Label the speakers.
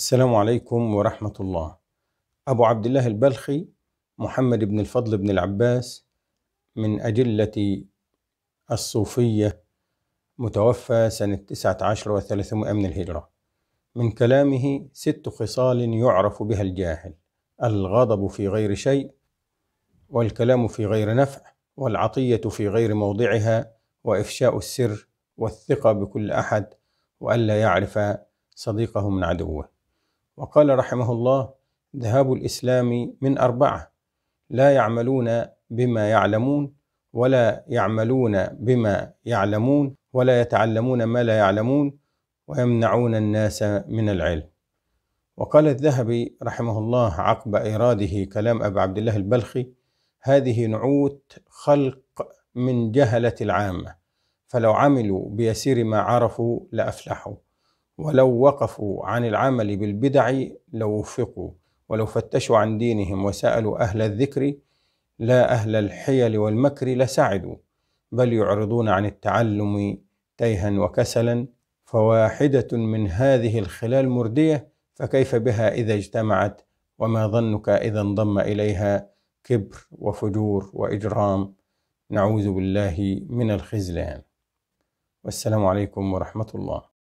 Speaker 1: السلام عليكم ورحمة الله أبو عبد الله البلخي محمد بن الفضل بن العباس من أجلة الصوفية متوفى سنة تسعة عشر وثلاثمائة من الهجرة من كلامه ست خصال يعرف بها الجاهل الغضب في غير شيء والكلام في غير نفع والعطية في غير موضعها وإفشاء السر والثقة بكل أحد وألا يعرف صديقه من عدوه وقال رحمه الله ذهاب الإسلام من أربعة لا يعملون بما يعلمون ولا يعملون بما يعلمون ولا يتعلمون ما لا يعلمون ويمنعون الناس من العلم وقال الذهبي رحمه الله عقب إيراده كلام أبي عبد الله البلخي هذه نعوت خلق من جهلة العامة فلو عملوا بيسير ما عرفوا لأفلحوا ولو وقفوا عن العمل بالبدع لوفقوا ولو فتشوا عن دينهم وسألوا أهل الذكر لا أهل الحيل والمكر لسعدوا بل يعرضون عن التعلم تيها وكسلا فواحدة من هذه الخلال مردية فكيف بها إذا اجتمعت وما ظنك إذا انضم إليها كبر وفجور وإجرام نعوذ بالله من الخزلان والسلام عليكم ورحمة الله